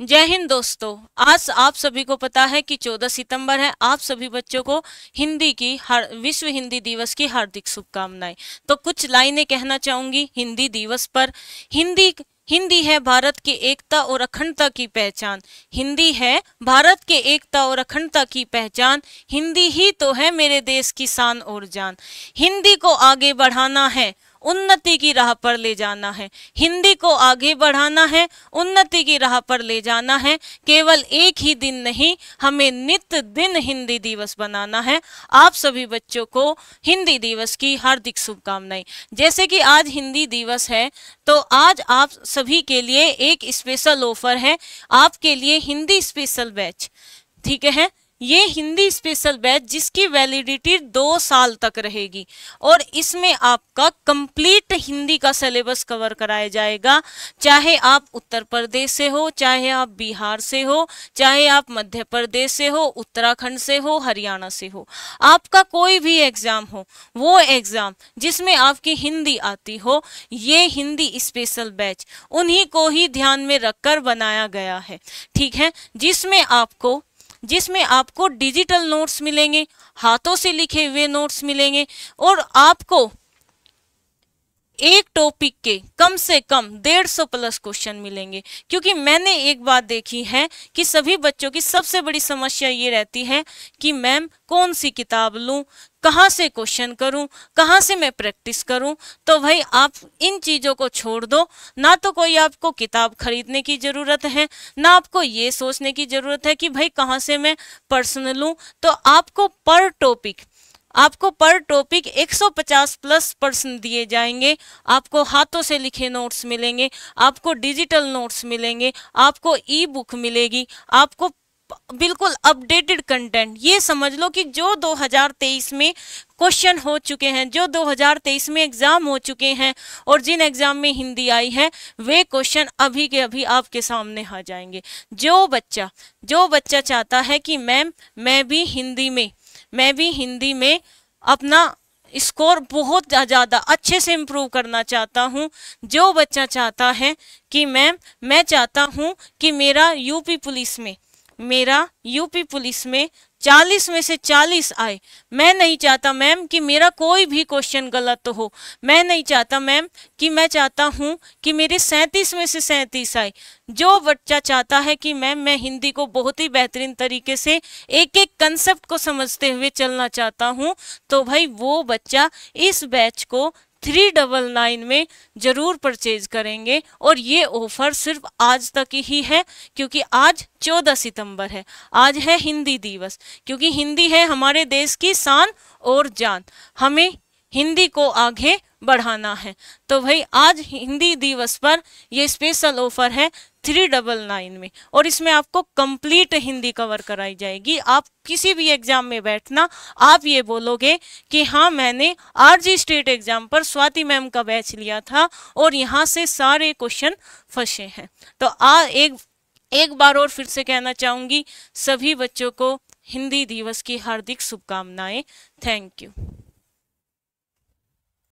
जय हिंद दोस्तों आज आप सभी को पता है कि 14 सितंबर है आप सभी बच्चों को हिंदी की हर विश्व हिंदी दिवस की हार्दिक शुभकामनाएं तो कुछ लाइनें कहना चाहूंगी हिंदी दिवस पर हिंदी हिंदी है भारत की एकता और अखंडता की पहचान हिंदी है भारत के एकता और अखंडता की पहचान हिंदी ही तो है मेरे देश की शान और जान हिंदी को आगे बढ़ाना है उन्नति की राह पर ले जाना है हिंदी को आगे बढ़ाना है उन्नति की राह पर ले जाना है केवल एक ही दिन नहीं हमें नित्य दिन हिंदी दिवस बनाना है आप सभी बच्चों को हिंदी दिवस की हार्दिक शुभकामनाएं जैसे कि आज हिंदी दिवस है तो आज आप सभी के लिए एक स्पेशल ऑफर है आपके लिए हिंदी स्पेशल बैच ठीक है ये हिंदी स्पेशल बैच जिसकी वैलिडिटी दो साल तक रहेगी और इसमें आपका कंप्लीट हिंदी का सिलेबस कवर कराया जाएगा चाहे आप उत्तर प्रदेश से हो चाहे आप बिहार से हो चाहे आप मध्य प्रदेश से हो उत्तराखंड से हो हरियाणा से हो आपका कोई भी एग्ज़ाम हो वो एग्ज़ाम जिसमें आपकी हिंदी आती हो ये हिंदी स्पेशल बैच उन्हीं को ही ध्यान में रखकर बनाया गया है ठीक है जिसमें आपको जिसमें आपको डिजिटल नोट्स मिलेंगे हाथों से लिखे हुए नोट्स मिलेंगे और आपको एक टॉपिक के कम से कम डेढ़ सौ प्लस क्वेश्चन मिलेंगे क्योंकि मैंने एक बात देखी है कि सभी बच्चों की सबसे बड़ी समस्या ये रहती है कि मैम कौन सी किताब लूँ कहाँ से क्वेश्चन करूँ कहाँ से मैं प्रैक्टिस करूँ तो भाई आप इन चीज़ों को छोड़ दो ना तो कोई आपको किताब खरीदने की ज़रूरत है ना आपको ये सोचने की ज़रूरत है कि भाई कहाँ से मैं पर्सनल लूँ तो आपको पर टॉपिक आपको पर टॉपिक 150 प्लस पर्सन दिए जाएंगे आपको हाथों से लिखे नोट्स मिलेंगे आपको डिजिटल नोट्स मिलेंगे आपको ई बुक मिलेगी आपको बिल्कुल अपडेटेड कंटेंट ये समझ लो कि जो 2023 में क्वेश्चन हो चुके हैं जो 2023 में एग्ज़ाम हो चुके हैं और जिन एग्ज़ाम में हिंदी आई है वे क्वेश्चन अभी के अभी आपके सामने आ जाएंगे जो बच्चा जो बच्चा चाहता है कि मैम मैं भी हिंदी में मैं भी हिंदी में अपना स्कोर बहुत ज़्यादा अच्छे से इम्प्रूव करना चाहता हूँ जो बच्चा चाहता है कि मैम मैं चाहता हूँ कि मेरा यूपी पुलिस में मेरा यूपी पुलिस में 40 में से 40 आए मैं नहीं चाहता मैम कि मेरा कोई भी क्वेश्चन गलत हो मैं नहीं चाहता मैम कि मैं चाहता हूँ कि मेरे 37 में से 37 आए जो बच्चा चाहता है कि मैम मैं हिंदी को बहुत ही बेहतरीन तरीके से एक एक कंसेप्ट को समझते हुए चलना चाहता हूँ तो भाई वो बच्चा इस बैच को थ्री डबल नाइन में ज़रूर परचेज करेंगे और ये ऑफ़र सिर्फ आज तक ही है क्योंकि आज चौदह सितंबर है आज है हिंदी दिवस क्योंकि हिंदी है हमारे देश की शान और जान हमें हिंदी को आगे बढ़ाना है तो भाई आज हिंदी दिवस पर ये स्पेशल ऑफर है थ्री डबल नाइन में और इसमें आपको कंप्लीट हिंदी कवर कराई जाएगी आप किसी भी एग्ज़ाम में बैठना आप ये बोलोगे कि हाँ मैंने आरजी स्टेट एग्ज़ाम पर स्वाति मैम का बैच लिया था और यहाँ से सारे क्वेश्चन फंसे हैं तो आ एक एक बार और फिर से कहना चाहूँगी सभी बच्चों को हिंदी दिवस की हार्दिक शुभकामनाएँ थैंक यू